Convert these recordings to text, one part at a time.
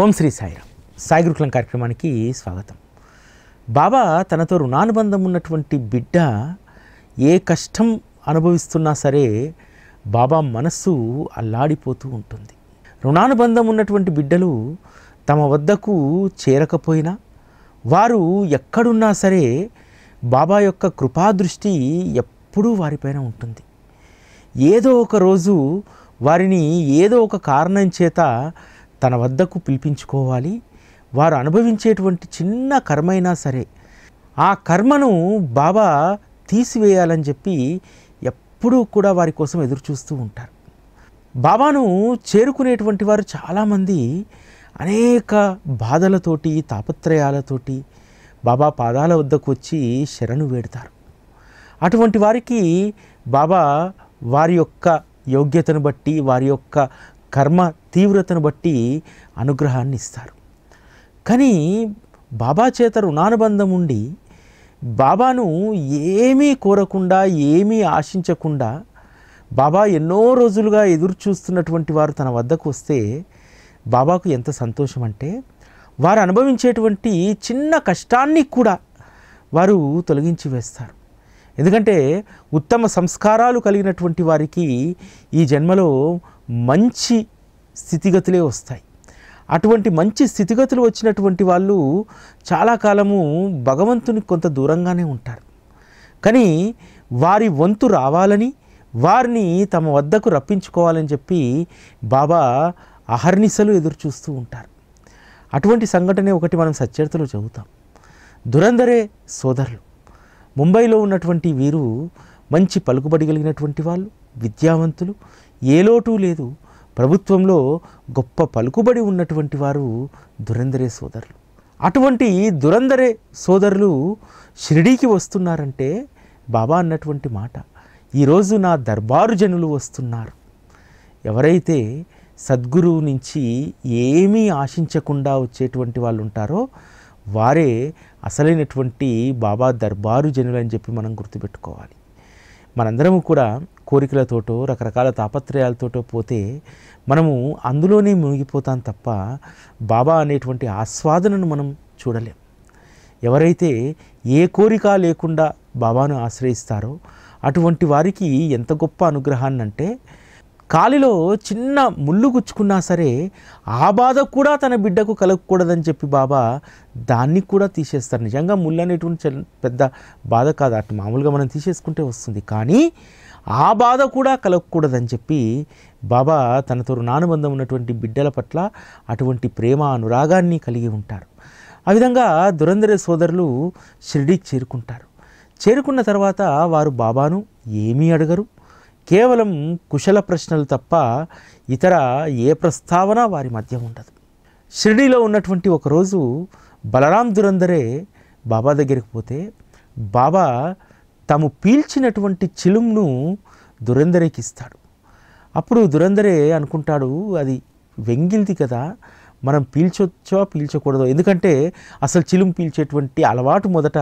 ఓం శ్రీ సాయిరామ్ సాయి గురుకులం కార్యక్రమానికి స్వాగతం బాబా తనతో రుణానుబంధం ఉన్నటువంటి బిడ్డ ఏ కష్టం అనుభవిస్తున్నా సరే బాబా మనస్సు అల్లాడిపోతూ ఉంటుంది రుణానుబంధం ఉన్నటువంటి బిడ్డలు తమ వద్దకు చేరకపోయినా వారు ఎక్కడున్నా సరే బాబా యొక్క కృపాదృష్టి ఎప్పుడూ వారిపైన ఉంటుంది ఏదో ఒక రోజు వారిని ఏదో ఒక కారణం చేత తన వద్దకు పిలిపించుకోవాలి వారు అనుభవించేటువంటి చిన్న కర్మైనా సరే ఆ కర్మను బాబా తీసివేయాలని చెప్పి ఎప్పుడూ కూడా వారి కోసం ఎదురు చూస్తూ ఉంటారు బాబాను చేరుకునేటువంటి వారు చాలామంది అనేక బాధలతోటి తాపత్రయాలతోటి బాబా పాదాల వద్దకు వచ్చి శరణు వేడతారు అటువంటి వారికి బాబా వారి యొక్క యోగ్యతను బట్టి వారి యొక్క కర్మ తీవ్రతను బట్టి అనుగ్రహాన్ని ఇస్తారు కానీ బాబా చేత రుణానుబంధం ఉండి బాబాను ఏమీ కోరకుండా ఏమీ ఆశించకుండా బాబా ఎన్నో రోజులుగా ఎదురు చూస్తున్నటువంటి వారు తన వద్దకు వస్తే బాబాకు ఎంత సంతోషం అంటే వారు అనుభవించేటువంటి చిన్న కష్టాన్ని కూడా వారు తొలగించి వేస్తారు ఎందుకంటే ఉత్తమ సంస్కారాలు కలిగినటువంటి వారికి ఈ జన్మలో మంచి స్థితిగతులే వస్తాయి అటువంటి మంచి స్థితిగతులు వచ్చినటువంటి వాళ్ళు చాలా కాలము భగవంతుని కొంత దూరంగానే ఉంటారు కానీ వారి వంతు రావాలని వారిని తమ వద్దకు రప్పించుకోవాలని చెప్పి బాబా అహర్నిశలు ఎదురుచూస్తూ ఉంటారు అటువంటి సంఘటనే ఒకటి మనం సచ్చరితలో చదువుతాం దురందరే సోదరులు ముంబైలో ఉన్నటువంటి వీరు మంచి పలుకుబడి కలిగినటువంటి వాళ్ళు విద్యావంతులు ఏ లోటు లేదు ప్రభుత్వంలో గొప్ప పలుకుబడి ఉన్నటువంటి వారు దురందరే సోదరులు అటువంటి దురందరే సోదరులు షిరిడీకి వస్తున్నారంటే బాబా అన్నటువంటి మాట ఈరోజు నా దర్బారు జనులు వస్తున్నారు ఎవరైతే సద్గురువు నుంచి ఏమీ ఆశించకుండా వచ్చేటువంటి వాళ్ళు ఉంటారో వారే అసలైనటువంటి బాబా దర్బారు జనులు అని చెప్పి మనం గుర్తుపెట్టుకోవాలి మనందరము కూడా కోరికలతోటో రకరకాల తాపత్రయాలతోటో పోతే మనము అందులోనే మునిగిపోతాం తప్ప బాబా అనేటువంటి ఆస్వాదనను మనం చూడలేం ఎవరైతే ఏ కోరిక లేకుండా బాబాను ఆశ్రయిస్తారో అటువంటి వారికి ఎంత గొప్ప అనుగ్రహాన్ని అంటే కాలిలో చిన్న ముళ్ళు గుచ్చుకున్నా సరే ఆ బాధ కూడా తన బిడ్డకు కలగకూడదని చెప్పి బాబా దాన్ని కూడా తీసేస్తారు నిజంగా ముళ్ళు అనేటువంటి పెద్ద బాధ కాదు అటు మామూలుగా మనం తీసేసుకుంటే వస్తుంది కానీ ఆ బాధ కూడా కలగకూడదని చెప్పి బాబా తనతో రుణానుబంధం ఉన్నటువంటి బిడ్డల పట్ల అటువంటి ప్రేమ అనురాగాన్ని కలిగి ఉంటారు ఆ విధంగా దురంధర సోదరులు షిరిడికి చేరుకుంటారు చేరుకున్న తర్వాత వారు బాబాను ఏమీ అడగరు కేవలం కుశల ప్రశ్నలు తప్ప ఇతర ఏ ప్రస్తావన వారి మధ్య ఉండదు షిరిడీలో ఉన్నటువంటి ఒకరోజు బలరాం దురందరే బాబా దగ్గరికి పోతే బాబా తాము పీల్చినటువంటి చిలుంను దురందరికి ఇస్తాడు అప్పుడు దురందరే అనుకుంటాడు అది వెంగిల్ది కదా మనం పీల్చొచ్చా పీల్చకూడదు ఎందుకంటే అసలు చిలుం పీల్చేటువంటి అలవాటు మొదట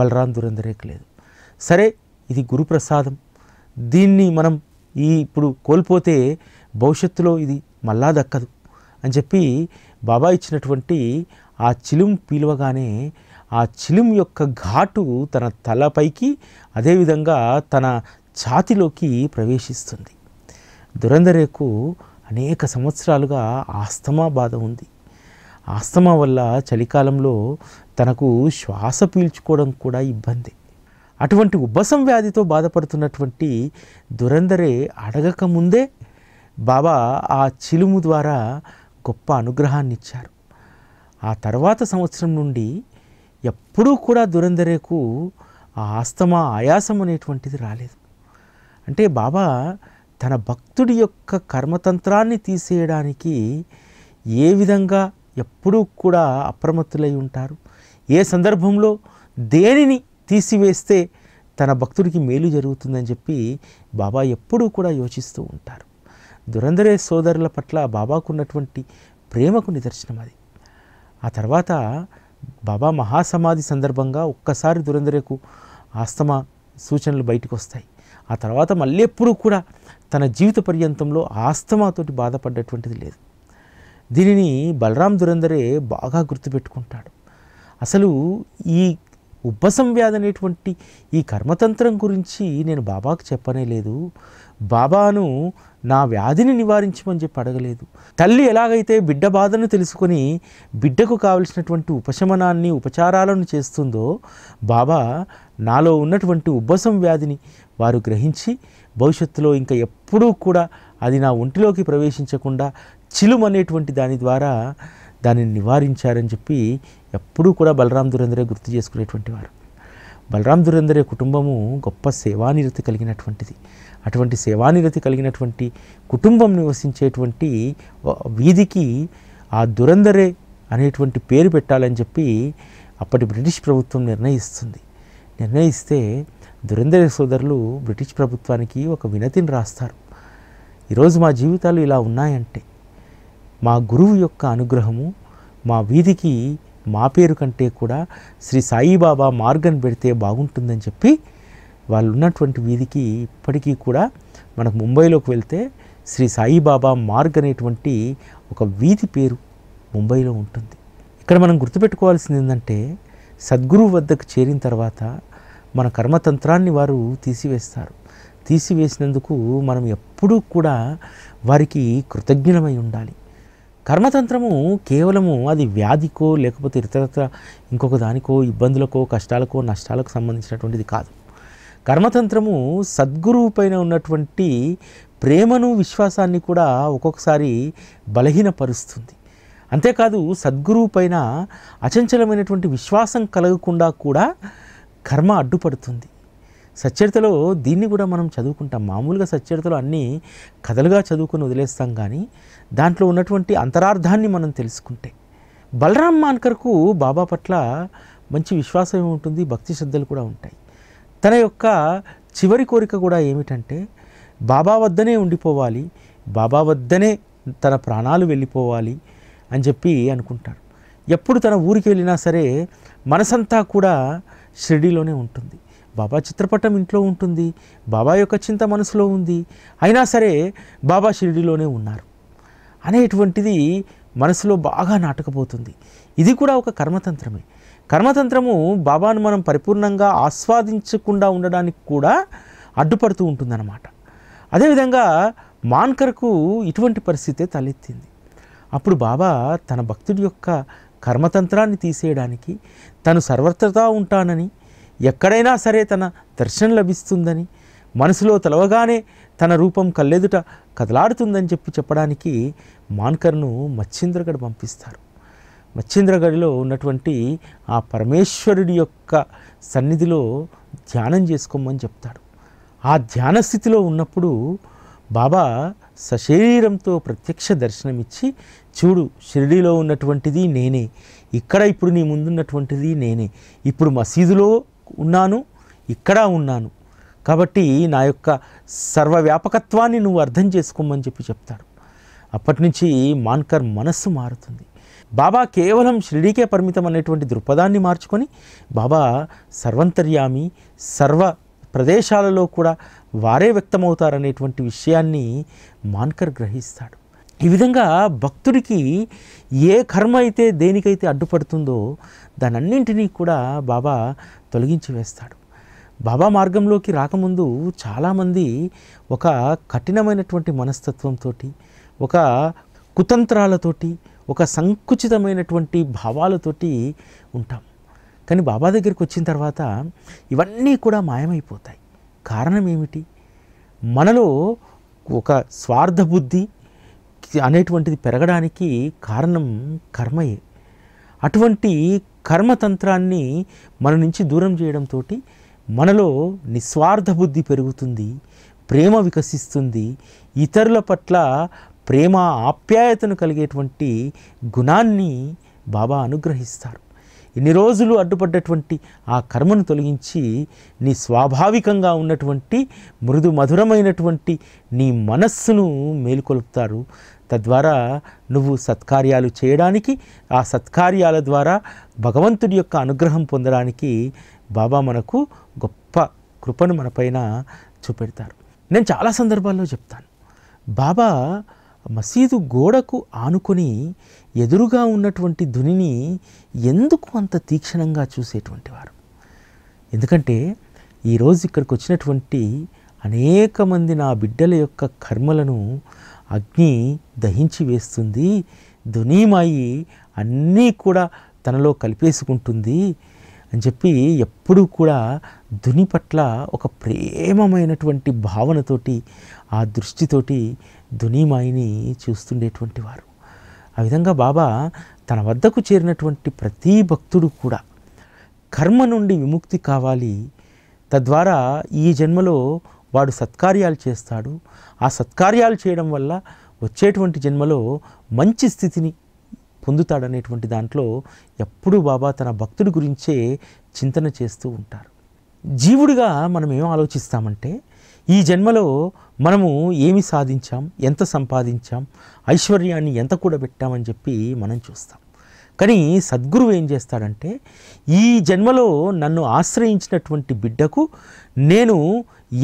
బలరాం దురందరేకి లేదు సరే ఇది గురుప్రసాదం దీన్ని మనం ఈ ఇప్పుడు కోల్పోతే భవిష్యత్తులో ఇది మళ్ళా దక్కదు అని చెప్పి బాబా ఇచ్చినటువంటి ఆ చిలుం పీలవగానే ఆ చిలుం యొక్క ఘాటు తన తలపైకి అదేవిధంగా తన ఛాతిలోకి ప్రవేశిస్తుంది దురంధరేకు అనేక సంవత్సరాలుగా ఆస్తమా బాధ ఉంది ఆస్తమా వల్ల చలికాలంలో తనకు శ్వాస పీల్చుకోవడం కూడా ఇబ్బంది అటువంటి ఉబ్బసం వ్యాధితో బాధపడుతున్నటువంటి దురందరే అడగక ముందే బాబా ఆ చిలుము ద్వారా గొప్ప అనుగ్రహాన్ని ఇచ్చారు ఆ తర్వాత సంవత్సరం నుండి ఎప్పుడూ కూడా దురందరేకు ఆ ఆస్తమా ఆయాసం అనేటువంటిది రాలేదు అంటే బాబా తన భక్తుడి యొక్క కర్మతంత్రాన్ని తీసేయడానికి ఏ విధంగా ఎప్పుడూ కూడా అప్రమత్తులై ఉంటారు ఏ సందర్భంలో దేనిని తీసివేస్తే తన భక్తుడికి మేలు జరుగుతుందని చెప్పి బాబా ఎప్పుడూ కూడా యోచిస్తూ ఉంటారు దురంధరే సోదరుల పట్ల బాబాకున్నటువంటి ప్రేమకు నిదర్శనం అది ఆ తర్వాత బాబా మహాసమాధి సందర్భంగా ఒక్కసారి దురంధరేకు ఆస్తమ సూచనలు బయటకు వస్తాయి ఆ తర్వాత మళ్ళీ ఎప్పుడూ కూడా తన జీవిత పర్యంతంలో ఆస్తమాతోటి బాధపడ్డటువంటిది లేదు దీనిని బలరాం దురంధరే బాగా గుర్తుపెట్టుకుంటాడు అసలు ఈ ఉబ్బసం వ్యాధి అనేటువంటి ఈ కర్మతంత్రం గురించి నేను బాబాకు చెప్పనే లేదు బాబాను నా వ్యాధిని నివారించమని చెప్పి అడగలేదు తల్లి ఎలాగైతే బిడ్డ బాధను తెలుసుకొని బిడ్డకు కావలసినటువంటి ఉపశమనాన్ని ఉపచారాలను చేస్తుందో బాబా నాలో ఉన్నటువంటి ఉబ్బసం వ్యాధిని వారు గ్రహించి భవిష్యత్తులో ఇంకా ఎప్పుడూ కూడా అది నా ఒంటిలోకి ప్రవేశించకుండా చిలుమనేటువంటి దాని ద్వారా దానిని నివారించారని చెప్పి ఎప్పుడూ కూడా బలరాం దురందరే గుర్తు చేసుకునేటువంటి వారు బలరాం దురందరే కుటుంబము గొప్ప సేవానిరతి కలిగినటువంటిది అటువంటి సేవానిరతి కలిగినటువంటి కుటుంబం నివసించేటువంటి వీధికి ఆ దురందరే అనేటువంటి పేరు పెట్టాలని చెప్పి అప్పటి బ్రిటిష్ ప్రభుత్వం నిర్ణయిస్తుంది నిర్ణయిస్తే దురందరే సోదరులు బ్రిటిష్ ప్రభుత్వానికి ఒక వినతిని రాస్తారు ఈరోజు మా జీవితాలు ఇలా ఉన్నాయంటే మా గురువు యొక్క అనుగ్రహము మా వీధికి మా పేరు కంటే కూడా శ్రీ సాయిబాబా మార్గం పెడితే బాగుంటుందని చెప్పి వాళ్ళు ఉన్నటువంటి వీధికి ఇప్పటికీ కూడా మనకు ముంబైలోకి వెళ్తే శ్రీ సాయిబాబా మార్గ్ అనేటువంటి ఒక వీధి పేరు ముంబైలో ఉంటుంది ఇక్కడ మనం గుర్తుపెట్టుకోవాల్సింది ఏంటంటే సద్గురువు వద్దకు చేరిన తర్వాత మన కర్మతంత్రాన్ని వారు తీసివేస్తారు తీసివేసినందుకు మనం ఎప్పుడూ కూడా వారికి కృతజ్ఞమై ఉండాలి కర్మతంత్రము కేవలము అది వ్యాధికో లేకపోతే ఇతరత్ర ఇంకొక దానికో ఇబ్బందులకో కష్టాలకో నష్టాలకు సంబంధించినటువంటిది కాదు కర్మతంత్రము సద్గురువు పైన ఉన్నటువంటి ప్రేమను విశ్వాసాన్ని కూడా ఒక్కొక్కసారి బలహీనపరుస్తుంది అంతేకాదు సద్గురువు పైన అచంచలమైనటువంటి విశ్వాసం కలగకుండా కూడా కర్మ అడ్డుపడుతుంది సచ్చరితలో దీన్ని కూడా మనం చదువుకుంటాం మామూలుగా సచ్చరితలో అన్నీ కథలుగా చదువుకుని వదిలేస్తాం కానీ దాంట్లో ఉన్నటువంటి అంతరార్థాన్ని మనం తెలుసుకుంటే బలరాం మాన్కర్కు బాబా పట్ల మంచి విశ్వాసం ఉంటుంది భక్తి శ్రద్ధలు కూడా ఉంటాయి తన యొక్క చివరి కోరిక కూడా ఏమిటంటే బాబా వద్దనే ఉండిపోవాలి బాబా వద్దనే తన ప్రాణాలు వెళ్ళిపోవాలి అని చెప్పి అనుకుంటాడు ఎప్పుడు తన ఊరికి వెళ్ళినా సరే మనసంతా కూడా షిరిడీలోనే ఉంటుంది బాబా చిత్రపటం ఇంట్లో ఉంటుంది బాబా యొక్క చింత మనసులో ఉంది అయినా సరే బాబా షిరిడిలోనే ఉన్నారు అనేటువంటిది మనసులో బాగా నాటకపోతుంది ఇది కూడా ఒక కర్మతంత్రమే కర్మతంత్రము బాబాను మనం పరిపూర్ణంగా ఆస్వాదించకుండా ఉండడానికి కూడా అడ్డుపడుతూ ఉంటుందన్నమాట అదేవిధంగా మాన్కర్కు ఇటువంటి పరిస్థితే తలెత్తింది అప్పుడు బాబా తన భక్తుడి యొక్క కర్మతంత్రాన్ని తీసేయడానికి తను సర్వత్రతా ఉంటానని ఎక్కడైనా సరే తన దర్శనం లభిస్తుందని మనసులో తలవగానే తన రూపం కల్లెదుట కదలాడుతుందని చెప్పి చెప్పడానికి మాన్కర్ను మచ్చింద్రగఢ్ పంపిస్తారు మచ్చింద్రగడిలో ఉన్నటువంటి ఆ పరమేశ్వరుడి యొక్క సన్నిధిలో ధ్యానం చేసుకోమని చెప్తాడు ఆ ధ్యాన స్థితిలో ఉన్నప్పుడు బాబా సశరీరంతో ప్రత్యక్ష దర్శనమిచ్చి చూడు షిరిడీలో ఉన్నటువంటిది నేనే ఇక్కడ ఇప్పుడు నీ ముందున్నటువంటిది నేనే ఇప్పుడు మసీదులో ఉన్నాను ఇక్కడ ఉన్నాను కాబట్టి నా యొక్క సర్వవ్యాపకత్వాన్ని నువ్వు అర్థం చేసుకోమని చెప్పి చెప్తాడు అప్పటి నుంచి మాన్కర్ మనస్సు మారుతుంది బాబా కేవలం షిరిడీకే పరిమితం అనేటువంటి దృక్పథాన్ని మార్చుకొని బాబా సర్వంతర్యామి సర్వ ప్రదేశాలలో కూడా వారే వ్యక్తమవుతారనేటువంటి విషయాన్ని మాన్కర్ గ్రహిస్తాడు ఈ విధంగా భక్తుడికి ఏ కర్మ అయితే దేనికైతే అడ్డుపడుతుందో దానన్నింటినీ కూడా బాబా తొలగించి వేస్తాడు బాబా మార్గంలోకి రాకముందు చాలామంది ఒక కఠినమైనటువంటి మనస్తత్వంతో ఒక కుతంత్రాలతోటి ఒక సంకుచితమైనటువంటి భావాలతోటి ఉంటాం కానీ బాబా దగ్గరికి వచ్చిన తర్వాత ఇవన్నీ కూడా మాయమైపోతాయి కారణం ఏమిటి మనలో ఒక స్వార్థ బుద్ధి అనేటువంటిది పెరగడానికి కారణం కర్మయే అటువంటి కర్మతంత్రాన్ని మన నుంచి దూరం చేయడంతో మనలో నిస్వార్థ బుద్ధి పెరుగుతుంది ప్రేమ వికసిస్తుంది ఇతరుల పట్ల ప్రేమ ఆప్యాయతను కలిగేటువంటి గుణాన్ని బాబా అనుగ్రహిస్తారు ఇన్ని రోజులు అడ్డుపడ్డటువంటి ఆ కర్మను తొలగించి నీ స్వాభావికంగా ఉన్నటువంటి మృదు మధురమైనటువంటి నీ మనస్సును మేలుకొలుపుతారు తద్వారా నువ్వు సత్కార్యాలు చేయడానికి ఆ సత్కార్యాల ద్వారా భగవంతుడి యొక్క అనుగ్రహం పొందడానికి బాబా మనకు గొప్ప కృపను మనపైన చూపెడతారు నేను చాలా సందర్భాల్లో చెప్తాను బాబా మసీదు గోడకు ఆనుకొని ఎదురుగా ఉన్నటువంటి ధునిని ఎందుకు అంత తీక్షణంగా చూసేటువంటి వారు ఎందుకంటే ఈరోజు ఇక్కడికి వచ్చినటువంటి అనేక మంది నా బిడ్డల యొక్క కర్మలను అగ్ని దహించి వేస్తుంది ధునీమాయి అన్నీ కూడా తనలో కలిపేసుకుంటుంది అని చెప్పి ఎప్పుడూ కూడా ధుని పట్ల ఒక ప్రేమమైనటువంటి భావనతోటి ఆ దృష్టితోటి ధునీమాయిని చూస్తుండేటువంటి వారు ఆ విధంగా బాబా తన వద్దకు చేరినటువంటి ప్రతి భక్తుడు కూడా కర్మ నుండి విముక్తి కావాలి తద్వారా ఈ జన్మలో వాడు సత్కార్యాలు చేస్తాడు ఆ సత్కార్యాలు చేయడం వల్ల వచ్చేటువంటి జన్మలో మంచి స్థితిని పొందుతాడనేటువంటి దాంట్లో ఎప్పుడూ బాబా తన భక్తుడి గురించే చింతన చేస్తూ ఉంటారు జీవుడిగా మనం ఏం ఆలోచిస్తామంటే ఈ జన్మలో మనము ఏమి సాధించాం ఎంత సంపాదించాం ఐశ్వర్యాన్ని ఎంత కూడా పెట్టామని చెప్పి మనం చూస్తాం కానీ సద్గురువు ఏం చేస్తాడంటే ఈ జన్మలో నన్ను ఆశ్రయించినటువంటి బిడ్డకు నేను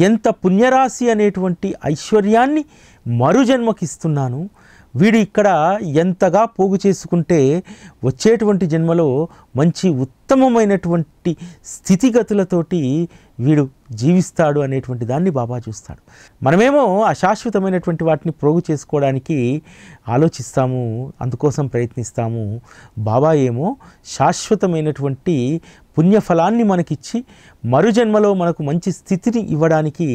ఎంత పుణ్యరాశి అనేటువంటి ఐశ్వర్యాన్ని మరు జన్మకిస్తున్నాను వీడు ఇక్కడ ఎంతగా పోగు చేసుకుంటే వచ్చేటువంటి జన్మలో మంచి ఉత్తమమైనటువంటి స్థితిగతులతోటి వీడు జీవిస్తాడు అనేటువంటి దాన్ని బాబా చూస్తాడు మనమేమో అశాశ్వతమైనటువంటి వాటిని ప్రోగు చేసుకోవడానికి ఆలోచిస్తాము అందుకోసం ప్రయత్నిస్తాము బాబా ఏమో శాశ్వతమైనటువంటి పుణ్యఫలాన్ని మనకిచ్చి మరుజన్మలో మనకు మంచి స్థితిని ఇవ్వడానికి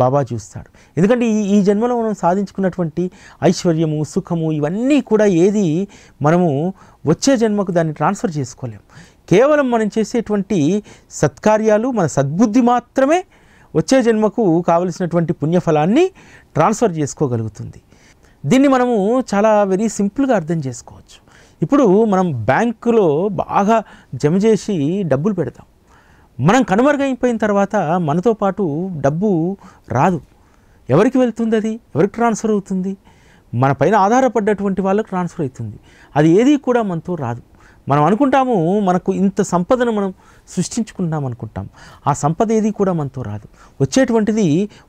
బాబా చూస్తాడు ఎందుకంటే ఈ ఈ జన్మలో మనం సాధించుకున్నటువంటి ఐశ్వర్యము సుఖము ఇవన్నీ కూడా ఏది మనము వచ్చే జన్మకు దాన్ని ట్రాన్స్ఫర్ చేసుకోలేము కేవలం మనం చేసేటువంటి సత్కార్యాలు మన సద్బుద్ధి మాత్రమే వచ్చే జన్మకు కావలసినటువంటి పుణ్యఫలాన్ని ట్రాన్స్ఫర్ చేసుకోగలుగుతుంది దీన్ని మనము చాలా వెరీ సింపుల్గా అర్థం చేసుకోవచ్చు ఇప్పుడు మనం బ్యాంకులో బాగా జమ చేసి డబ్బులు పెడతాం మనం కనుమరుగైపోయిన తర్వాత మనతో పాటు డబ్బు రాదు ఎవరికి వెళ్తుంది అది ఎవరికి ట్రాన్స్ఫర్ అవుతుంది మన పైన ఆధారపడ్డటువంటి వాళ్ళకు ట్రాన్స్ఫర్ అవుతుంది అది ఏది కూడా మనతో రాదు మనం అనుకుంటాము మనకు ఇంత సంపదను మనం సృష్టించుకుంటాం అనుకుంటాం ఆ సంపద ఏది కూడా మనతో రాదు వచ్చేటువంటిది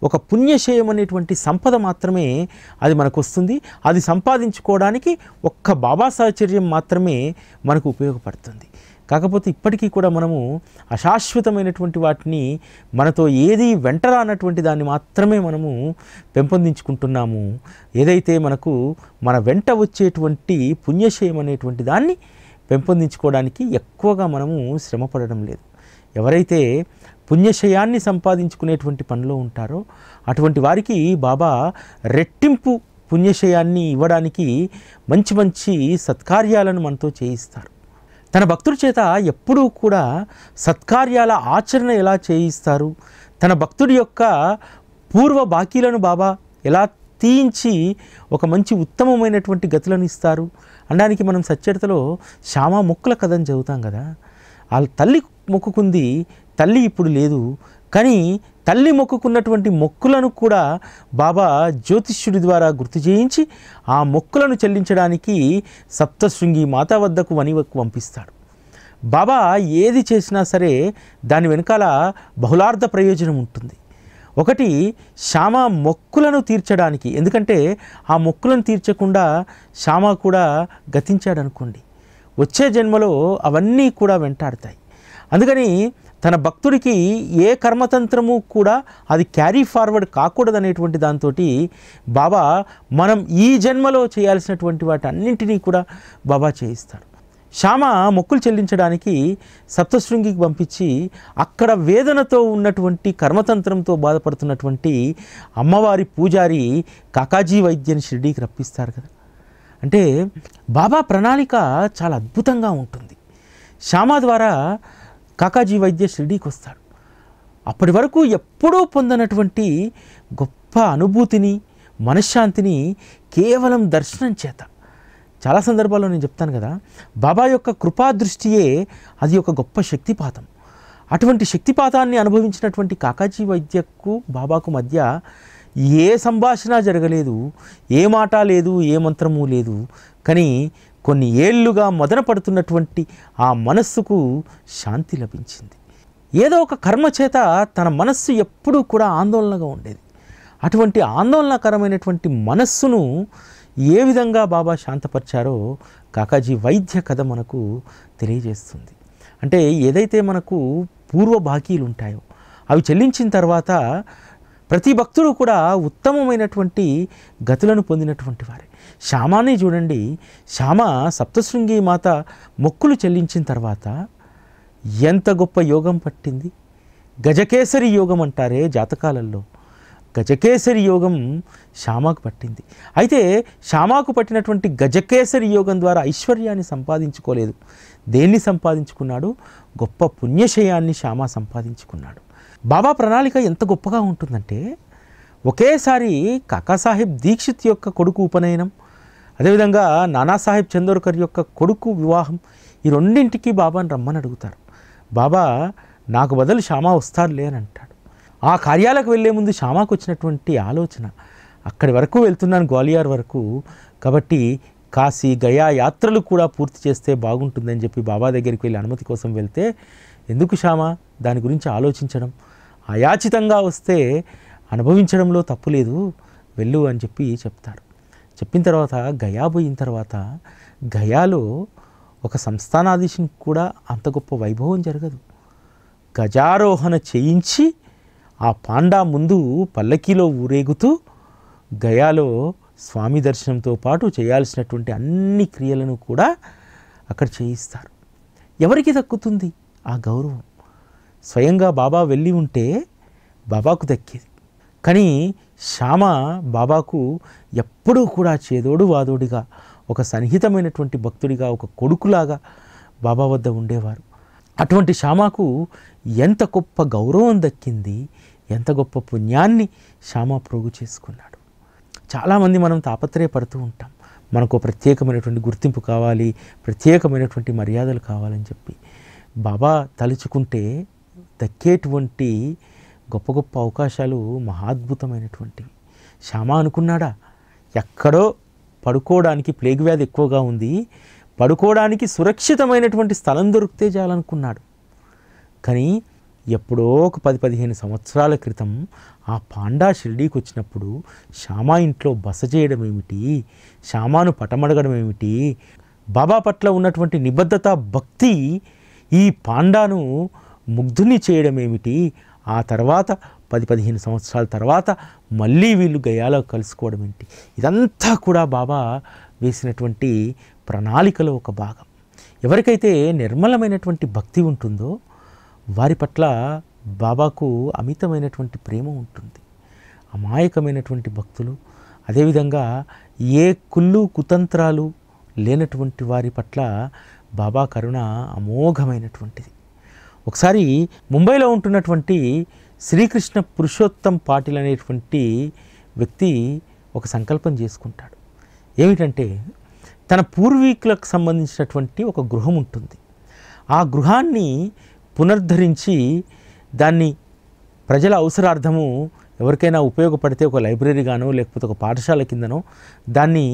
ఒక పుణ్యశయం అనేటువంటి సంపద మాత్రమే అది మనకు వస్తుంది అది సంపాదించుకోవడానికి ఒక్క బాబా సాహచర్యం మాత్రమే మనకు ఉపయోగపడుతుంది కాకపోతే ఇప్పటికీ కూడా మనము అశాశ్వతమైనటువంటి వాటిని మనతో ఏది వెంటరానటువంటి దాన్ని మాత్రమే మనము పెంపొందించుకుంటున్నాము ఏదైతే మనకు మన వెంట వచ్చేటువంటి పుణ్యశయం అనేటువంటి దాన్ని పెంపొందించుకోవడానికి ఎక్కువగా మనము శ్రమపడడం లేదు ఎవరైతే పుణ్యశయాన్ని సంపాదించుకునేటువంటి పనిలో ఉంటారో అటువంటి వారికి బాబా రెట్టింపు పుణ్యశయాన్ని ఇవ్వడానికి మంచి మంచి సత్కార్యాలను మనతో చేయిస్తారు తన భక్తుల చేత ఎప్పుడూ కూడా సత్కార్యాల ఆచరణ ఎలా చేయిస్తారు తన భక్తుడి యొక్క పూర్వ బాకీలను బాబా ఎలా తీయించి ఒక మంచి ఉత్తమమైనటువంటి గతులను ఇస్తారు అనడానికి మనం సచ్చరితలో శ్యామ మొక్కుల కథని చదువుతాం కదా వాళ్ళ తల్లి మొక్కుకుంది తల్లి ఇప్పుడు లేదు కానీ తల్లి మొక్కుకున్నటువంటి మొక్కులను కూడా బాబా జ్యోతిష్యుడి ద్వారా గుర్తు చేయించి ఆ మొక్కులను చెల్లించడానికి సప్తశృంగి మాత వద్దకు వనివకు పంపిస్తాడు బాబా ఏది చేసినా సరే దాని వెనకాల బహుళార్థ ప్రయోజనం ఉంటుంది ఒకటి శ్యామ మొక్కులను తీర్చడానికి ఎందుకంటే ఆ మొక్కులను తీర్చకుండా శ్యామ కూడా గతించాడనుకోండి వచ్చే జన్మలో అవన్నీ కూడా వెంటాడతాయి అందుకని తన భక్తుడికి ఏ కర్మతంత్రము కూడా అది క్యారీ ఫార్వర్డ్ కాకూడదనేటువంటి దాంతో బాబా మనం ఈ జన్మలో చేయాల్సినటువంటి వాటి అన్నింటినీ కూడా బాబా చేయిస్తాడు శ్యామ మొక్కులు చెల్లించడానికి సప్తశృంగికి పంపించి అక్కడ వేదనతో ఉన్నటువంటి కర్మతంత్రంతో బాధపడుతున్నటువంటి అమ్మవారి పూజారి కాకాజీ వైద్యని షిర్డీకి రప్పిస్తారు కదా అంటే బాబా ప్రణాళిక చాలా అద్భుతంగా ఉంటుంది శ్యామ ద్వారా కాకాజీ వైద్య షిర్డీకి వస్తాడు అప్పటి వరకు ఎప్పుడూ పొందనటువంటి గొప్ప అనుభూతిని మనశ్శాంతిని కేవలం దర్శనం చేత చాలా సందర్భాల్లో నేను చెప్తాను కదా బాబా యొక్క కృపా దృష్టియే అది ఒక గొప్ప శక్తిపాతం అటువంటి శక్తిపాతాన్ని అనుభవించినటువంటి కాకాజీ వైద్యకు బాబాకు మధ్య ఏ సంభాషణ జరగలేదు ఏ మాట లేదు ఏ మంత్రము లేదు కానీ కొన్ని ఏళ్ళుగా మొదన పడుతున్నటువంటి ఆ మనస్సుకు శాంతి లభించింది ఏదో ఒక కర్మ చేత తన మనస్సు ఎప్పుడూ కూడా ఆందోళనగా ఉండేది అటువంటి ఆందోళనకరమైనటువంటి మనస్సును ఏ విధంగా బాబా శాంతపరిచారో కాకాజీ వైద్య కథ మనకు తెలియజేస్తుంది అంటే ఏదైతే మనకు పూర్వ బాకీలు ఉంటాయో అవి చెల్లించిన తర్వాత ప్రతి భక్తుడు కూడా ఉత్తమమైనటువంటి గతులను పొందినటువంటి వారే శ్యామాని చూడండి శ్యామ సప్తశృంగి మాత మొక్కులు చెల్లించిన తర్వాత ఎంత గొప్ప యోగం పట్టింది గజకేసరి యోగం అంటారే జాతకాలలో గజకేసరి యోగం శ్యామాకు పట్టింది అయితే శ్యామాకు పట్టినటువంటి గజకేసరి యోగం ద్వారా ఐశ్వర్యాన్ని సంపాదించుకోలేదు దేన్ని సంపాదించుకున్నాడు గొప్ప పుణ్యశయాన్ని శ్యామ సంపాదించుకున్నాడు బాబా ప్రణాళిక ఎంత గొప్పగా ఉంటుందంటే ఒకేసారి కాకాసాహెబ్ దీక్షిత్ యొక్క కొడుకు ఉపనయనం అదేవిధంగా నానాసాహెబ్ చందోర్కర్ యొక్క కొడుకు వివాహం ఈ రెండింటికి బాబాను రమ్మని అడుగుతారు బాబా నాకు బదులు శ్యామ వస్తారులే అని అంటాడు ఆ కార్యాలకు వెళ్లే ముందు షామాకు వచ్చినటువంటి ఆలోచన అక్కడి వరకు వెళ్తున్నాను గ్వాలియర్ వరకు కాబట్టి కాశీ గయా యాత్రలు కూడా పూర్తి చేస్తే బాగుంటుందని చెప్పి బాబా దగ్గరికి వెళ్ళి అనుమతి కోసం వెళ్తే ఎందుకు శ్యామా దాని గురించి ఆలోచించడం అయాచితంగా వస్తే అనుభవించడంలో తప్పులేదు వెళ్ళు అని చెప్పి చెప్తారు చెప్పిన తర్వాత గయా పోయిన తర్వాత గయాలో ఒక సంస్థానాధీశం కూడా అంత గొప్ప వైభవం జరగదు గజారోహణ చేయించి ఆ పాండా ముందు పల్లకీలో ఊరేగుతూ గయాలో స్వామి దర్శనంతో పాటు చేయాల్సినటువంటి అన్ని క్రియలను కూడా అక్కడ చేయిస్తారు ఎవరికి దక్కుతుంది ఆ గౌరవం స్వయంగా బాబా వెళ్ళి ఉంటే బాబాకు దక్కేది కానీ శ్యామ బాబాకు ఎప్పుడూ కూడా చేదోడు వాదోడిగా ఒక సన్నిహితమైనటువంటి భక్తుడిగా ఒక కొడుకులాగా బాబా వద్ద ఉండేవారు అటువంటి శ్యామకు ఎంత గొప్ప గౌరవం దక్కింది ఎంత గొప్ప పుణ్యాన్ని శ్యామ ప్రోగు చేసుకున్నాడు చాలామంది మనం తాపత్రయపడుతూ ఉంటాం మనకు ప్రత్యేకమైనటువంటి గుర్తింపు కావాలి ప్రత్యేకమైనటువంటి మర్యాదలు కావాలని చెప్పి బాబా తలుచుకుంటే దక్కేటువంటి గొప్ప గొప్ప అవకాశాలు మహాద్భుతమైనటువంటివి శ్యామ అనుకున్నాడా ఎక్కడో పడుకోవడానికి ప్లేగ్ వ్యాధి ఎక్కువగా ఉంది పడుకోవడానికి సురక్షితమైనటువంటి స్థలం దొరికితే చాలనుకున్నాడు కానీ ఎప్పుడో ఒక పది పదిహేను సంవత్సరాల క్రితం ఆ పాండా షిరిడీకి వచ్చినప్పుడు శ్యామా ఇంట్లో బస చేయడం ఏమిటి శ్యామాను పటమడగడం ఏమిటి బాబా పట్ల ఉన్నటువంటి నిబద్ధత భక్తి ఈ పాండాను ముగ్ధుని చేయడం ఏమిటి ఆ తర్వాత పది పదిహేను సంవత్సరాల తర్వాత మళ్ళీ వీళ్ళు గయాలో కలుసుకోవడం ఏంటి ఇదంతా కూడా బాబా వేసినటువంటి ప్రణాళికలో ఒక భాగం ఎవరికైతే నిర్మలమైనటువంటి భక్తి ఉంటుందో వారి పట్ల బాబాకు అమితమైనటువంటి ప్రేమ ఉంటుంది అమాయకమైనటువంటి భక్తులు అదేవిధంగా ఏ కుళ్ళు కుతంత్రాలు లేనటువంటి వారి పట్ల బాబా కరుణ అమోఘమైనటువంటిది ఒకసారి ముంబైలో ఉంటున్నటువంటి శ్రీకృష్ణ పురుషోత్తం పాటిల్ అనేటువంటి వ్యక్తి ఒక సంకల్పం చేసుకుంటాడు ఏమిటంటే తన పూర్వీకులకు సంబంధించినటువంటి ఒక గృహం ఉంటుంది ఆ గృహాన్ని పునరుద్ధరించి దాన్ని ప్రజల అవసరార్థము ఎవరికైనా ఉపయోగపడితే ఒక లైబ్రరీగానో లేకపోతే ఒక పాఠశాల కిందనో దాన్ని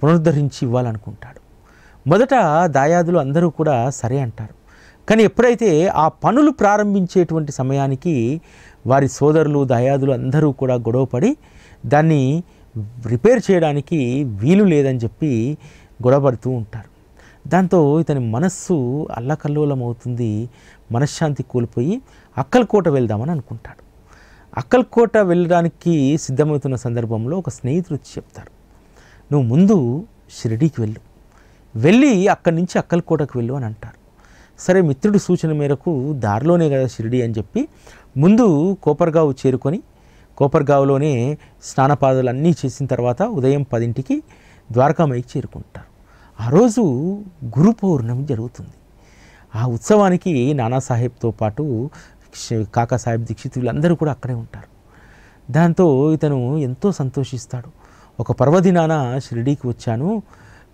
పునరుద్ధరించి ఇవ్వాలనుకుంటాడు మొదట దాయాదులు అందరూ కూడా సరే అంటారు కానీ ఎప్పుడైతే ఆ పనులు ప్రారంభించేటువంటి సమయానికి వారి సోదరులు దాయాదులు అందరూ కూడా గొడవపడి దాన్ని రిపేర్ చేయడానికి వీలు లేదని చెప్పి గొడవపడుతూ ఉంటారు దాంతో ఇతని మనస్సు అల్లకల్లోలం అవుతుంది మనశ్శాంతి కోల్పోయి అక్కలకోట వెళ్దామని అనుకుంటాడు అక్కలకోట వెళ్ళడానికి సిద్ధమవుతున్న సందర్భంలో ఒక స్నేహితుడు వచ్చి చెప్తారు నువ్వు ముందు షిరిడీకి వెళ్ళు వెళ్ళి అక్కడి నుంచి అక్కలకోటకు వెళ్ళు అని అంటారు సరే మిత్రుడి సూచన మేరకు దారిలోనే కదా షిరిడి అని చెప్పి ముందు కోపర్గావ్ చేరుకొని కోపర్గావ్లోనే స్నానపాదాలు అన్నీ చేసిన తర్వాత ఉదయం పదింటికి ద్వారకామైకి చేరుకుంటారు ఆ రోజు గురు పౌర్ణమి జరుగుతుంది ఆ ఉత్సవానికి నానాసాహెబ్తో పాటు కాకాసాహెబ్ దీక్షిత్ వీళ్ళందరూ కూడా అక్కడే ఉంటారు దాంతో ఇతను ఎంతో సంతోషిస్తాడు ఒక పర్వదినాన షిరిడీకి వచ్చాను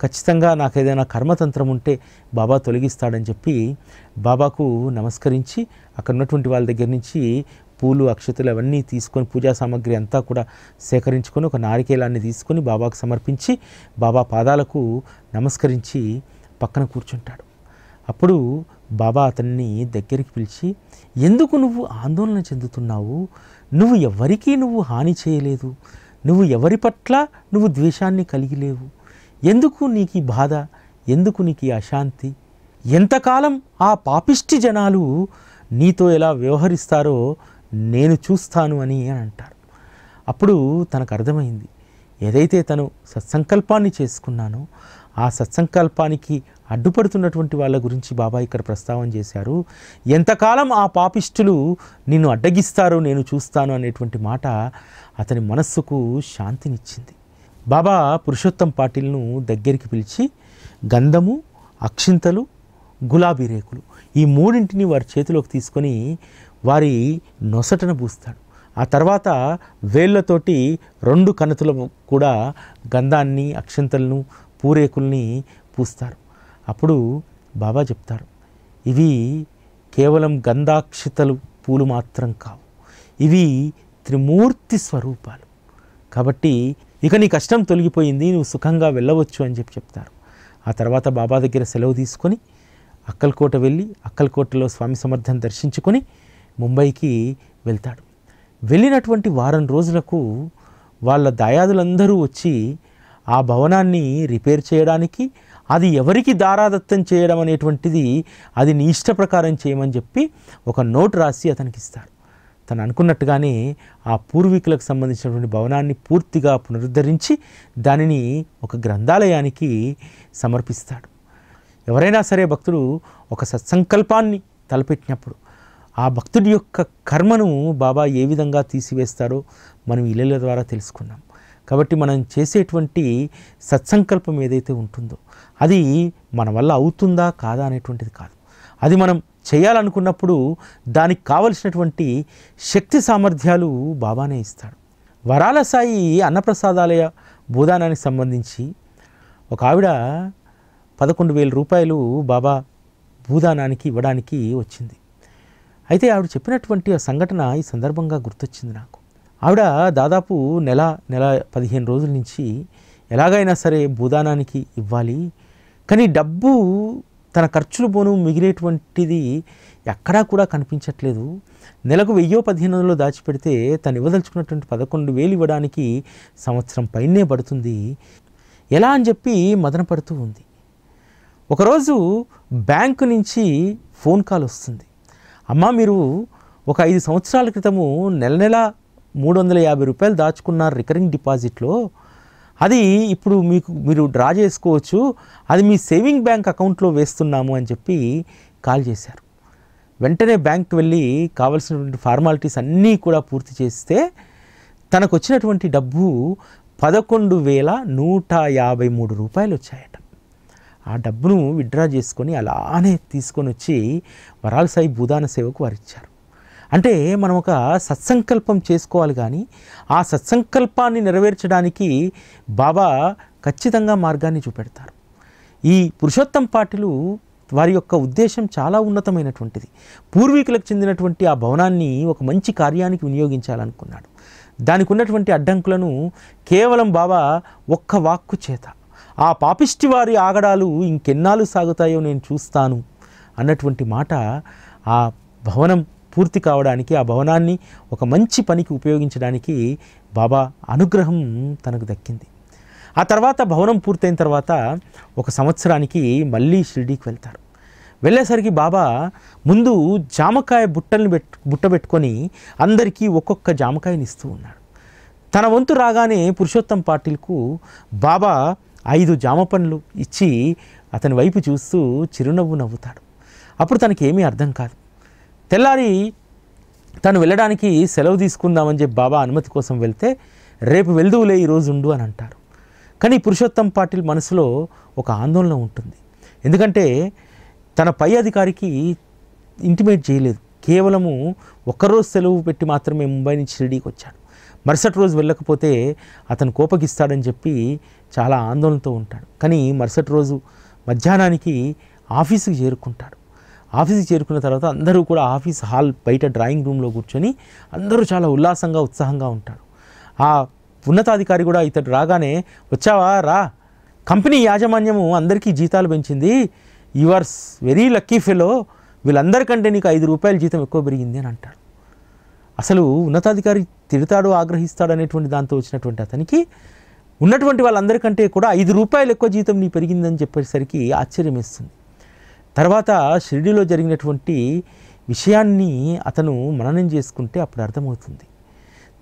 ఖచ్చితంగా నాకు ఏదైనా కర్మతంత్రం ఉంటే బాబా తొలగిస్తాడని చెప్పి బాబాకు నమస్కరించి అక్కడ ఉన్నటువంటి వాళ్ళ దగ్గర నుంచి పూలు అక్షతలు అవన్నీ తీసుకొని పూజా సామాగ్రి అంతా కూడా సేకరించుకొని ఒక నారికేలాన్ని తీసుకొని బాబాకు సమర్పించి బాబా పాదాలకు నమస్కరించి పక్కన కూర్చుంటాడు అప్పుడు బాబా అతన్ని దగ్గరికి పిలిచి ఎందుకు నువ్వు ఆందోళన చెందుతున్నావు నువ్వు ఎవరికీ నువ్వు హాని చేయలేదు నువ్వు ఎవరి పట్ల నువ్వు ద్వేషాన్ని కలిగి లేవు ఎందుకు నీకు ఈ బాధ ఎందుకు నీకు ఈ అశాంతి ఎంతకాలం ఆ పాపిష్టి జనాలు నీతో ఎలా వ్యవహరిస్తారో నేను చూస్తాను అని అని అంటారు అప్పుడు తనకు అర్థమైంది ఏదైతే తను సత్సంకల్పాన్ని చేసుకున్నానో ఆ సత్సంకల్పానికి అడ్డుపడుతున్నటువంటి వాళ్ళ గురించి బాబా ఇక్కడ ప్రస్తావన చేశారు ఎంతకాలం ఆ పాపిష్టులు నిన్ను అడ్డగిస్తారో నేను చూస్తాను అనేటువంటి మాట అతని మనస్సుకు శాంతినిచ్చింది బాబా పురుషోత్తం పాటిల్ను దగ్గరికి పిలిచి గంధము అక్షింతలు గులాబీ రేకులు ఈ మూడింటిని వారి చేతిలోకి తీసుకొని వారి నొసటను పూస్తాడు ఆ తర్వాత వేళ్లతోటి రెండు కణతులు కూడా గంధాన్ని అక్షంతలను పూరేకుల్ని పూస్తారు అప్పుడు బాబా చెప్తారు ఇవి కేవలం గంధాక్షితలు పూలు మాత్రం కావు ఇవి త్రిమూర్తి స్వరూపాలు కాబట్టి ఇక నీ కష్టం తొలగిపోయింది నువ్వు సుఖంగా వెళ్ళవచ్చు అని చెప్పి చెప్తారు ఆ తర్వాత బాబా దగ్గర సెలవు తీసుకొని అక్కలకోట వెళ్ళి అక్కలకోటలో స్వామి సమర్థం దర్శించుకొని ముంబైకి వెళ్తాడు వెళ్ళినటువంటి వారం రోజులకు వాళ్ళ దాయాదులందరూ వచ్చి ఆ భవనాన్ని రిపేర్ చేయడానికి అది ఎవరికి దారాదత్తం చేయడం అనేటువంటిది అది నీ ఇష్ట ప్రకారం చేయమని చెప్పి ఒక నోట్ రాసి అతనికి ఇస్తాడు తను అనుకున్నట్టుగానే ఆ పూర్వీకులకు సంబంధించినటువంటి భవనాన్ని పూర్తిగా పునరుద్ధరించి దానిని ఒక గ్రంథాలయానికి సమర్పిస్తాడు ఎవరైనా సరే భక్తుడు ఒక సత్సంకల్పాన్ని తలపెట్టినప్పుడు ఆ భక్తుడి యొక్క కర్మను బాబా ఏ విధంగా తీసివేస్తారో మనం ఇళ్ళ ద్వారా తెలుసుకున్నాం కాబట్టి మనం చేసేటువంటి సత్సంకల్పం ఏదైతే ఉంటుందో అది మన వల్ల అవుతుందా కాదా అనేటువంటిది కాదు అది మనం చేయాలనుకున్నప్పుడు దానికి కావలసినటువంటి శక్తి సామర్థ్యాలు బాబానే ఇస్తాడు వరాల సాయి అన్నప్రసాదాలయ భూదానానికి సంబంధించి ఒక ఆవిడ పదకొండు వేల రూపాయలు బాబా భూదానానికి ఇవ్వడానికి వచ్చింది అయితే ఆవిడ చెప్పినటువంటి ఆ సంఘటన ఈ సందర్భంగా గుర్తొచ్చింది నాకు ఆవిడ దాదాపు నెల నెల పదిహేను రోజుల నుంచి ఎలాగైనా సరే భూదానానికి ఇవ్వాలి కానీ డబ్బు తన ఖర్చులు పోను మిగిలేటువంటిది ఎక్కడా కూడా కనిపించట్లేదు నెలకు వెయ్యో పదిహేను వందలు దాచిపెడితే తను ఇవ్వదలుచుకున్నటువంటి పదకొండు వేలు ఇవ్వడానికి సంవత్సరం పైనే పడుతుంది ఎలా అని చెప్పి మదన పడుతూ ఉంది ఒకరోజు బ్యాంకు నుంచి ఫోన్ కాల్ వస్తుంది అమ్మ మీరు ఒక ఐదు సంవత్సరాల క్రితము నెల నెలా మూడు వందల యాభై రూపాయలు దాచుకున్న రికరింగ్ డిపాజిట్లో అది ఇప్పుడు మీకు మీరు డ్రా చేసుకోవచ్చు అది మీ సేవింగ్ బ్యాంక్ అకౌంట్లో వేస్తున్నాము అని చెప్పి కాల్ చేశారు వెంటనే బ్యాంక్కి వెళ్ళి కావాల్సినటువంటి ఫార్మాలిటీస్ అన్నీ కూడా పూర్తి చేస్తే తనకు వచ్చినటువంటి డబ్బు పదకొండు వేల నూట యాభై మూడు రూపాయలు వచ్చాయట ఆ డబ్బును విత్డ్రా చేసుకొని అలానే తీసుకొని వచ్చి వరాల సాయి భూదాన సేవకు వారిచ్చారు అంటే మనం ఒక సత్సంకల్పం చేసుకోవాలి కానీ ఆ సత్సంకల్పాన్ని నెరవేర్చడానికి బాబా ఖచ్చితంగా మార్గాన్ని చూపెడతారు ఈ పురుషోత్తం పాటిలు వారి యొక్క ఉద్దేశం చాలా ఉన్నతమైనటువంటిది పూర్వీకులకు చెందినటువంటి ఆ భవనాన్ని ఒక మంచి కార్యానికి వినియోగించాలనుకున్నాడు దానికి ఉన్నటువంటి అడ్డంకులను కేవలం బాబా ఒక్క వాక్కు చేత ఆ పాపిష్టి వారి ఆగడాలు ఇంకెన్నాళ్ళు సాగుతాయో నేను చూస్తాను అన్నటువంటి మాట ఆ భవనం పూర్తి కావడానికి ఆ భవనాన్ని ఒక మంచి పనికి ఉపయోగించడానికి బాబా అనుగ్రహం తనకు దక్కింది ఆ తర్వాత భవనం పూర్తయిన తర్వాత ఒక సంవత్సరానికి మళ్ళీ షిర్డీకి వెళ్తారు వెళ్ళేసరికి బాబా ముందు జామకాయ బుట్టల్ని బుట్ట బుట్టబెట్టుకొని అందరికీ ఒక్కొక్క జామకాయని ఇస్తూ ఉన్నాడు తన వంతు రాగానే పురుషోత్తం పాటిల్కు బాబా ఐదు జామ ఇచ్చి అతని వైపు చూస్తూ చిరునవ్వు నవ్వుతాడు అప్పుడు తనకేమీ అర్థం కాదు తెల్లారి తను వెళ్ళడానికి సెలవు తీసుకుందామని చెప్పి బాబా అనుమతి కోసం వెళ్తే రేపు వెళ్దువులే ఈరోజు ఉండు అని అంటారు కానీ పురుషోత్తం పాటిల్ మనసులో ఒక ఆందోళన ఉంటుంది ఎందుకంటే తన పై అధికారికి ఇంటిమేట్ చేయలేదు కేవలము ఒక్కరోజు సెలవు పెట్టి మాత్రమే ముంబై నుంచి షిరిడీకి వచ్చాడు మరుసటి రోజు వెళ్ళకపోతే అతను కోపగిస్తాడని చెప్పి చాలా ఆందోళనతో ఉంటాడు కానీ మరుసటి రోజు మధ్యాహ్నానికి ఆఫీసుకి చేరుకుంటాడు ఆఫీస్కి చేరుకున్న తర్వాత అందరూ కూడా ఆఫీస్ హాల్ బయట డ్రాయింగ్ రూమ్లో కూర్చొని అందరూ చాలా ఉల్లాసంగా ఉత్సాహంగా ఉంటారు ఆ ఉన్నతాధికారి కూడా ఇతడు రాగానే వచ్చావా రా కంపెనీ యాజమాన్యము అందరికీ జీతాలు పెంచింది you are very lucky fellow వీళ్ళందరికంటే నీకు ఐదు రూపాయల జీతం ఎక్కువ పెరిగింది అని అంటాడు అసలు ఉన్నతాధికారి తిడతాడు ఆగ్రహిస్తాడు అనేటువంటి దాంతో వచ్చినటువంటి అతనికి ఉన్నటువంటి వాళ్ళందరికంటే కూడా ఐదు రూపాయలు ఎక్కువ జీతం నీ పెరిగిందని చెప్పేసరికి ఆశ్చర్యమేస్తుంది తర్వాత షిరిడిలో జరిగినటువంటి విషయాన్ని అతను మననం చేసుకుంటే అప్పుడు అర్థమవుతుంది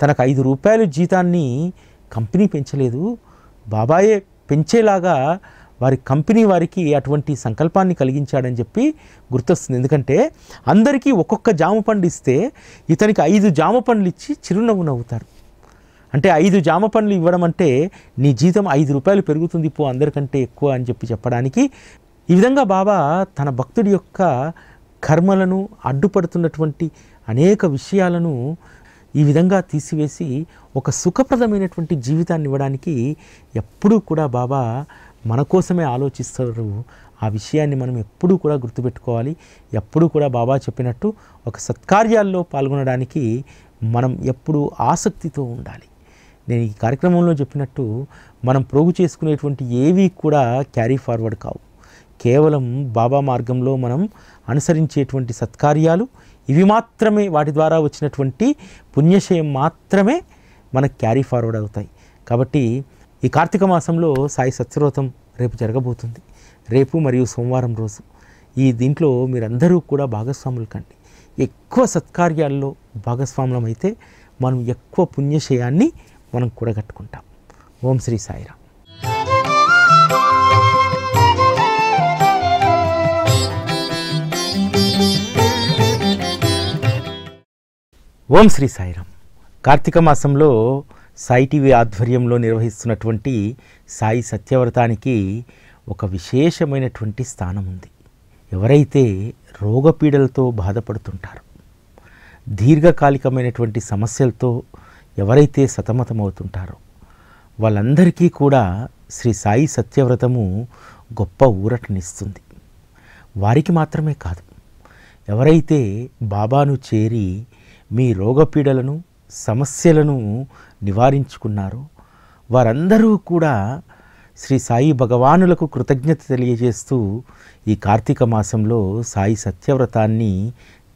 తనకు ఐదు రూపాయలు జీతాన్ని కంపెనీ పెంచలేదు బాబాయే పెంచేలాగా వారి కంపెనీ వారికి అటువంటి సంకల్పాన్ని కలిగించాడని చెప్పి గుర్తొస్తుంది ఎందుకంటే అందరికీ ఒక్కొక్క జామ పండు ఇస్తే ఇతనికి ఐదు జామ పండ్లు ఇచ్చి చిరునవ్వు నవ్వుతారు అంటే ఐదు జామ పండ్లు ఇవ్వడం అంటే నీ జీతం ఐదు రూపాయలు పెరుగుతుంది పో అందరికంటే ఎక్కువ అని చెప్పి చెప్పడానికి ఈ విధంగా బాబా తన భక్తుడి యొక్క కర్మలను అడ్డుపడుతున్నటువంటి అనేక విషయాలను ఈ విధంగా తీసివేసి ఒక సుఖప్రదమైనటువంటి జీవితాన్ని ఇవ్వడానికి ఎప్పుడూ కూడా బాబా మన కోసమే ఆలోచిస్తారు ఆ విషయాన్ని మనం ఎప్పుడూ కూడా గుర్తుపెట్టుకోవాలి ఎప్పుడూ కూడా బాబా చెప్పినట్టు ఒక సత్కార్యాల్లో పాల్గొనడానికి మనం ఎప్పుడూ ఆసక్తితో ఉండాలి నేను ఈ కార్యక్రమంలో చెప్పినట్టు మనం ప్రోగు చేసుకునేటువంటి ఏవి కూడా క్యారీ ఫార్వర్డ్ కావు కేవలం బాబా మార్గంలో మనం అనుసరించేటువంటి సత్కార్యాలు ఇవి మాత్రమే వాటి ద్వారా వచ్చినటువంటి పుణ్యశయం మాత్రమే మనకు క్యారీ ఫార్వర్డ్ అవుతాయి కాబట్టి ఈ కార్తీక మాసంలో సాయి సత్యవ్రతం రేపు జరగబోతుంది రేపు మరియు సోమవారం రోజు ఈ దీంట్లో మీరందరూ కూడా భాగస్వాములు కండి ఎక్కువ సత్కార్యాల్లో భాగస్వాములం అయితే మనం ఎక్కువ పుణ్యశయాన్ని మనం కూడగట్టుకుంటాం ఓం శ్రీ సాయిరామ్ ఓం శ్రీ సాయిరామ్ కార్తీక మాసంలో సాయి టీవీ ఆధ్వర్యంలో నిర్వహిస్తున్నటువంటి సాయి సత్యవ్రతానికి ఒక విశేషమైనటువంటి స్థానం ఉంది ఎవరైతే రోగపీడలతో బాధపడుతుంటారో దీర్ఘకాలికమైనటువంటి సమస్యలతో ఎవరైతే సతమతమవుతుంటారో వాళ్ళందరికీ కూడా శ్రీ సాయి సత్యవ్రతము గొప్ప ఊరటనిస్తుంది వారికి మాత్రమే కాదు ఎవరైతే బాబాను చేరి మీ రోగపీడలను సమస్యలను నివారించుకున్నారు వారందరూ కూడా శ్రీ సాయి భగవానులకు కృతజ్ఞత తెలియజేస్తూ ఈ కార్తీక మాసంలో సాయి సత్యవ్రతాన్ని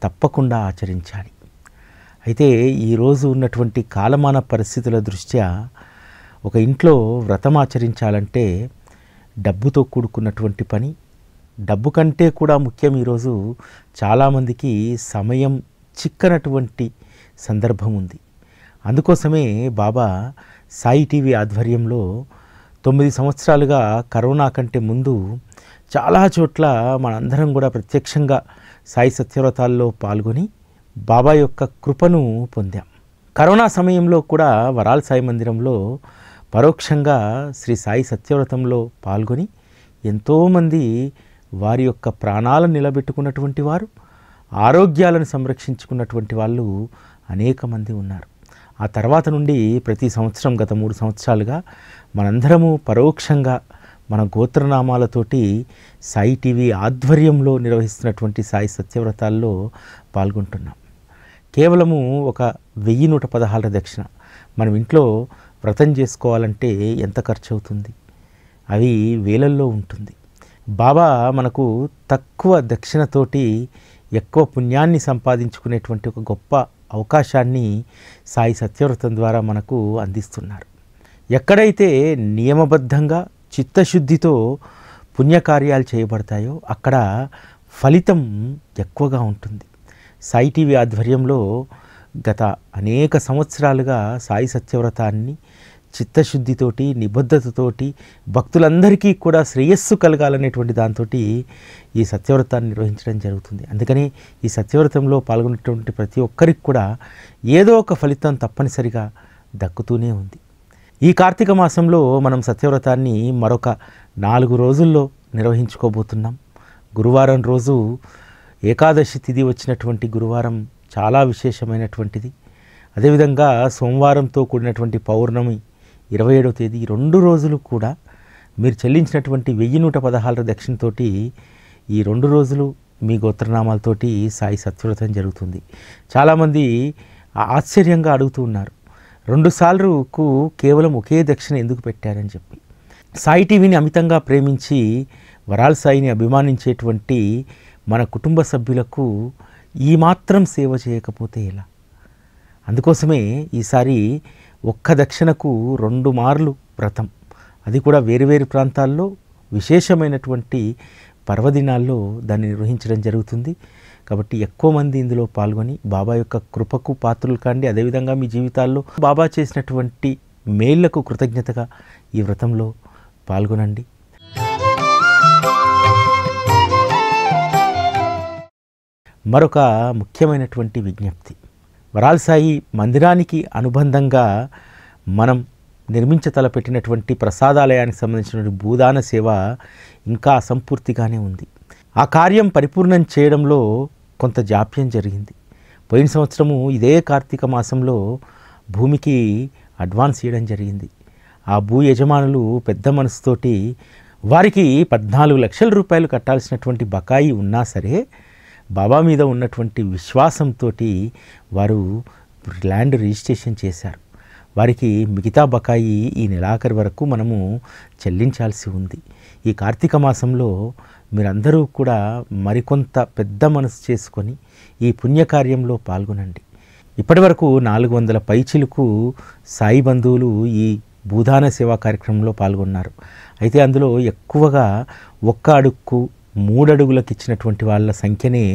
తప్పకుండా ఆచరించాలి అయితే ఈరోజు ఉన్నటువంటి కాలమాన పరిస్థితుల దృష్ట్యా ఒక ఇంట్లో వ్రతం ఆచరించాలంటే డబ్బుతో కూడుకున్నటువంటి పని డబ్బు కంటే కూడా ముఖ్యం ఈరోజు చాలామందికి సమయం చిక్కనటువంటి సందర్భం ఉంది అందుకోసమే బాబా సాయి టీవీ ఆధ్వర్యంలో తొమ్మిది సంవత్సరాలుగా కరోనా కంటే ముందు చాలా చోట్ల మనందరం కూడా ప్రత్యక్షంగా సాయి సత్యవ్రతాల్లో పాల్గొని బాబా యొక్క కృపను పొందాం కరోనా సమయంలో కూడా వరాల్ సాయి మందిరంలో పరోక్షంగా శ్రీ సాయి సత్యవ్రతంలో పాల్గొని ఎంతోమంది వారి యొక్క ప్రాణాలను నిలబెట్టుకున్నటువంటి వారు ఆరోగ్యాలను సంరక్షించుకున్నటువంటి వాళ్ళు అనేక మంది ఉన్నారు ఆ తర్వాత నుండి ప్రతి సంవత్సరం గత మూడు సంవత్సరాలుగా మనందరము పరోక్షంగా మన గోత్రనామాలతోటి సాయి టీవీ ఆధ్వర్యంలో నిర్వహిస్తున్నటువంటి సాయి సత్యవ్రతాల్లో పాల్గొంటున్నాం కేవలము ఒక వెయ్యి నూట పదహారు దక్షిణ మనం ఇంట్లో వ్రతం చేసుకోవాలంటే ఎంత ఖర్చు అవుతుంది అవి వేలల్లో ఉంటుంది బాబా మనకు తక్కువ దక్షిణతోటి ఎక్కువ పుణ్యాన్ని సంపాదించుకునేటువంటి ఒక గొప్ప అవకాశాన్ని సాయి సత్యవ్రతం ద్వారా మనకు అందిస్తున్నారు ఎక్కడైతే నియమబద్ధంగా చిత్తశుద్ధితో పుణ్యకార్యాలు చేయబడతాయో అక్కడ ఫలితం ఎక్కువగా ఉంటుంది సాయి టీవీ ఆధ్వర్యంలో గత అనేక సంవత్సరాలుగా సాయి సత్యవ్రతాన్ని చిత్తశుద్ధితోటి నిబద్ధతతోటి భక్తులందరికీ కూడా శ్రేయస్సు కలగాలనేటువంటి దాంతో ఈ సత్యవ్రతాన్ని నిర్వహించడం జరుగుతుంది అందుకని ఈ సత్యవ్రతంలో పాల్గొనేటువంటి ప్రతి ఒక్కరికి కూడా ఏదో ఒక ఫలితం తప్పనిసరిగా దక్కుతూనే ఉంది ఈ కార్తీక మాసంలో మనం సత్యవ్రతాన్ని మరొక నాలుగు రోజుల్లో నిర్వహించుకోబోతున్నాం గురువారం రోజు ఏకాదశి తిథి వచ్చినటువంటి గురువారం చాలా విశేషమైనటువంటిది అదేవిధంగా సోమవారంతో కూడినటువంటి పౌర్ణమి ఇరవై ఏడవ తేదీ రెండు రోజులు కూడా మీరు చెల్లించినటువంటి వెయ్యి నూట పదహారు దక్షిణతోటి ఈ రెండు రోజులు మీ గోత్రనామాలతోటి సాయి సత్వ్రతం జరుగుతుంది చాలామంది ఆశ్చర్యంగా అడుగుతూ ఉన్నారు రెండు సార్లుకు కేవలం ఒకే దక్షిణ ఎందుకు పెట్టారని చెప్పి సాయి టీవీని అమితంగా ప్రేమించి వరాల సాయిని అభిమానించేటువంటి మన కుటుంబ సభ్యులకు ఈ మాత్రం సేవ చేయకపోతే ఎలా అందుకోసమే ఈసారి ఒక్క దక్షిణకు రెండు మార్లు వ్రతం అది కూడా వేరువేరు ప్రాంతాల్లో విశేషమైనటువంటి పర్వదినాల్లో దాన్ని నిర్వహించడం జరుగుతుంది కాబట్టి ఎక్కువ మంది ఇందులో పాల్గొని బాబా యొక్క కృపకు పాత్రలు కాండి అదేవిధంగా మీ జీవితాల్లో బాబా చేసినటువంటి మేళ్లకు కృతజ్ఞతగా ఈ వ్రతంలో పాల్గొనండి మరొక ముఖ్యమైనటువంటి విజ్ఞప్తి వరాల్సాయి మందిరానికి అనుబంధంగా మనం నిర్మించ తలపెట్టినటువంటి ప్రసాదాలయానికి సంబంధించినటువంటి భూదాన సేవ ఇంకా అసంపూర్తిగానే ఉంది ఆ కార్యం పరిపూర్ణం చేయడంలో కొంత జాప్యం జరిగింది పోయిన సంవత్సరము ఇదే కార్తీక మాసంలో భూమికి అడ్వాన్స్ ఇవ్వడం జరిగింది ఆ భూ యజమానులు పెద్ద మనసుతోటి వారికి పద్నాలుగు లక్షల రూపాయలు కట్టాల్సినటువంటి బకాయి ఉన్నా సరే బాబా మీద ఉన్నటువంటి విశ్వాసంతో వారు ల్యాండ్ రిజిస్ట్రేషన్ చేశారు వారికి మిగతా బకాయి ఈ నెలాఖరు వరకు మనము చెల్లించాల్సి ఉంది ఈ కార్తీక మాసంలో మీరందరూ కూడా మరికొంత పెద్ద మనసు చేసుకొని ఈ పుణ్యకార్యంలో పాల్గొనండి ఇప్పటి వరకు నాలుగు వందల పైచిలకు సాయి బంధువులు ఈ భూదాన సేవా కార్యక్రమంలో పాల్గొన్నారు అయితే అందులో ఎక్కువగా ఒక్క అడుక్కు మూడడుగులకు ఇచ్చినటువంటి వాళ్ళ సంఖ్యనే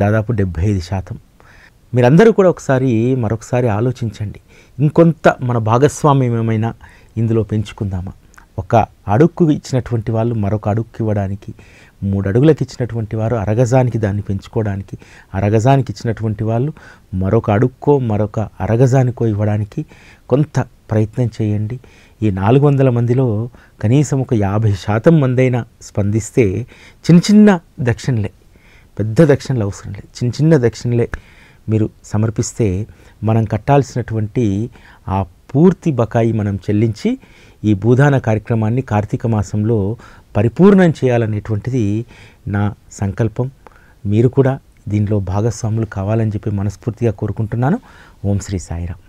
దాదాపు డెబ్భై ఐదు శాతం మీరందరూ కూడా ఒకసారి మరొకసారి ఆలోచించండి ఇంకొంత మన భాగస్వామ్యం ఏమైనా ఇందులో పెంచుకుందామా ఒక అడుక్కు ఇచ్చినటువంటి వాళ్ళు మరొక అడుక్కు ఇవ్వడానికి మూడు అడుగులకు ఇచ్చినటువంటి వారు అరగజానికి దాన్ని పెంచుకోవడానికి అరగజానికి ఇచ్చినటువంటి వాళ్ళు మరొక అడుక్కో మరొక అరగజానికో ఇవ్వడానికి కొంత ప్రయత్నం చేయండి ఈ నాలుగు వందల మందిలో కనీసం ఒక యాభై శాతం మందైనా స్పందిస్తే చిన్న చిన్న దక్షిణలే పెద్ద దక్షిణలు అవసరం లేదు చిన్న చిన్న దక్షిణలే మీరు సమర్పిస్తే మనం కట్టాల్సినటువంటి ఆ పూర్తి బకాయి మనం చెల్లించి ఈ భూదాన కార్యక్రమాన్ని కార్తీక మాసంలో పరిపూర్ణం చేయాలనేటువంటిది నా సంకల్పం మీరు కూడా దీనిలో భాగస్వాములు కావాలని చెప్పి మనస్ఫూర్తిగా కోరుకుంటున్నాను ఓం శ్రీ సాయిరామ్